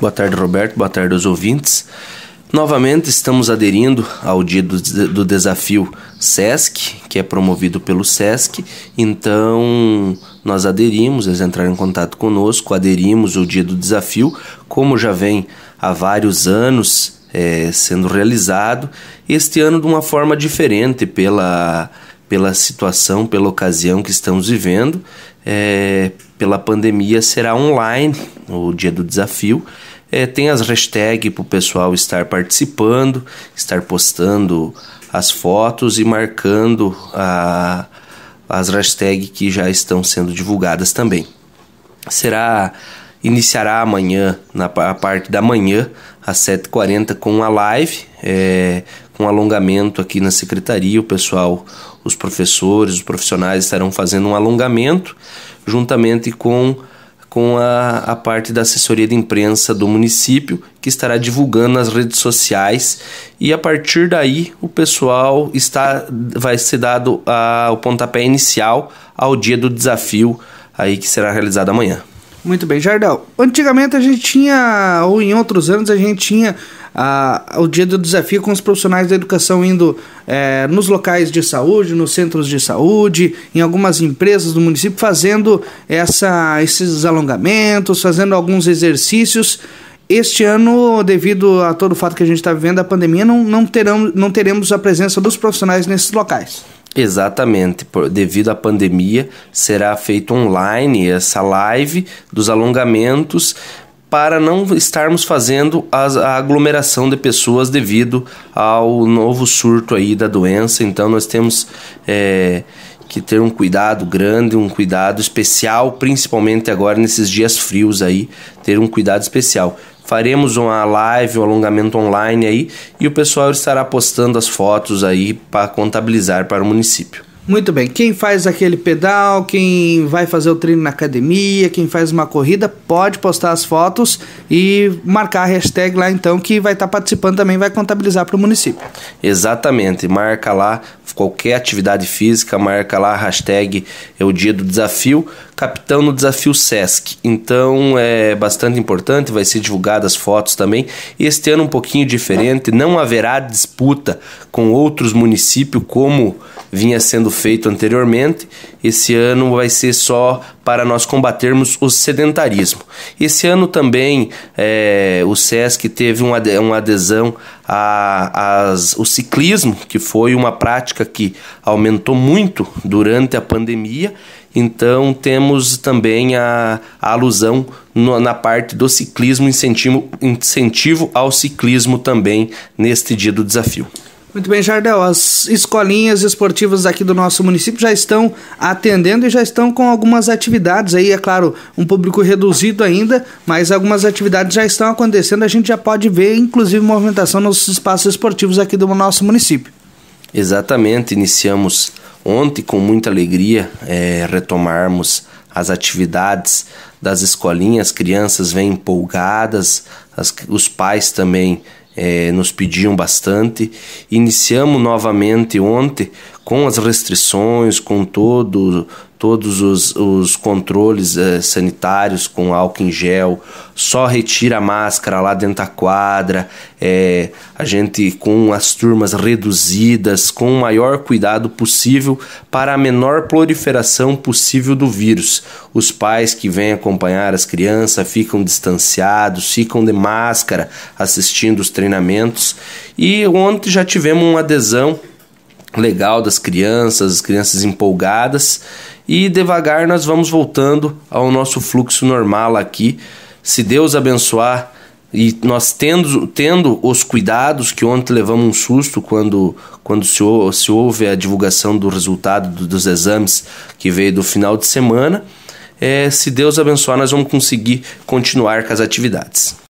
Boa tarde, Roberto. Boa tarde aos ouvintes. Novamente estamos aderindo ao dia do, do desafio SESC, que é promovido pelo SESC. Então, nós aderimos, eles entraram em contato conosco, aderimos o dia do desafio, como já vem há vários anos é, sendo realizado, este ano de uma forma diferente pela, pela situação, pela ocasião que estamos vivendo, é, pela pandemia será online o dia do desafio é, tem as hashtags para o pessoal estar participando, estar postando as fotos e marcando a, as hashtags que já estão sendo divulgadas também. Será iniciará amanhã, na parte da manhã, às 7h40, com a live, é, com alongamento aqui na secretaria. O pessoal, os professores, os profissionais estarão fazendo um alongamento juntamente com com a, a parte da assessoria de imprensa do município, que estará divulgando nas redes sociais. E a partir daí, o pessoal está vai ser dado a, o pontapé inicial ao dia do desafio aí que será realizado amanhã. Muito bem, Jardel. Antigamente a gente tinha, ou em outros anos, a gente tinha o dia do desafio com os profissionais da educação indo é, nos locais de saúde, nos centros de saúde, em algumas empresas do município, fazendo essa, esses alongamentos, fazendo alguns exercícios. Este ano, devido a todo o fato que a gente está vivendo, a pandemia, não, não, terão, não teremos a presença dos profissionais nesses locais. Exatamente, por, devido à pandemia, será feito online essa live dos alongamentos para não estarmos fazendo as, a aglomeração de pessoas devido ao novo surto aí da doença. Então nós temos é, que ter um cuidado grande, um cuidado especial, principalmente agora nesses dias frios aí, ter um cuidado especial. Faremos uma live, um alongamento online aí e o pessoal estará postando as fotos aí para contabilizar para o município. Muito bem, quem faz aquele pedal, quem vai fazer o treino na academia, quem faz uma corrida, pode postar as fotos e marcar a hashtag lá então que vai estar tá participando também, vai contabilizar para o município. Exatamente, marca lá qualquer atividade física, marca lá a hashtag é o dia do desafio, capitão no desafio SESC. Então é bastante importante, vai ser divulgadas fotos também. Este ano um pouquinho diferente, não haverá disputa com outros municípios como vinha sendo feito anteriormente. Esse ano vai ser só para nós combatermos o sedentarismo. Esse ano também é, o SESC teve uma, uma adesão ao ciclismo, que foi uma prática que aumentou muito durante a pandemia. Então temos também a, a alusão no, na parte do ciclismo, incentivo, incentivo ao ciclismo também neste dia do desafio. Muito bem, Jardel. As escolinhas esportivas aqui do nosso município já estão atendendo e já estão com algumas atividades aí, é claro, um público reduzido ainda, mas algumas atividades já estão acontecendo. A gente já pode ver, inclusive, movimentação nos espaços esportivos aqui do nosso município. Exatamente. Iniciamos ontem com muita alegria é, retomarmos as atividades das escolinhas. As crianças vêm empolgadas, as, os pais também é, nos pediam bastante. Iniciamos novamente ontem com as restrições, com todo, todos os, os controles eh, sanitários, com álcool em gel, só retira a máscara lá dentro da quadra, eh, a gente com as turmas reduzidas, com o maior cuidado possível para a menor proliferação possível do vírus. Os pais que vêm acompanhar as crianças ficam distanciados, ficam de máscara assistindo os treinamentos. E ontem já tivemos uma adesão legal das crianças, as crianças empolgadas e devagar nós vamos voltando ao nosso fluxo normal aqui. Se Deus abençoar e nós tendo, tendo os cuidados que ontem levamos um susto quando, quando se, se houve a divulgação do resultado do, dos exames que veio do final de semana. É, se Deus abençoar, nós vamos conseguir continuar com as atividades.